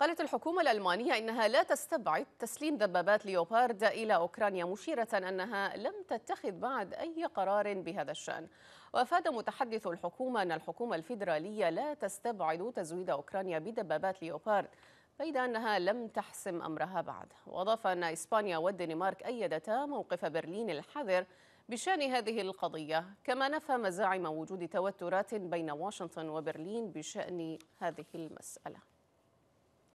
قالت الحكومة الألمانية إنها لا تستبعد تسليم دبابات ليوبارد إلى أوكرانيا مشيرة أنها لم تتخذ بعد أي قرار بهذا الشأن وأفاد متحدث الحكومة أن الحكومة الفيدرالية لا تستبعد تزويد أوكرانيا بدبابات ليوبارد بيد أنها لم تحسم أمرها بعد وأضاف أن إسبانيا والدنمارك أيدتا موقف برلين الحذر بشان هذه القضية كما نفى مزاعم وجود توترات بين واشنطن وبرلين بشأن هذه المسألة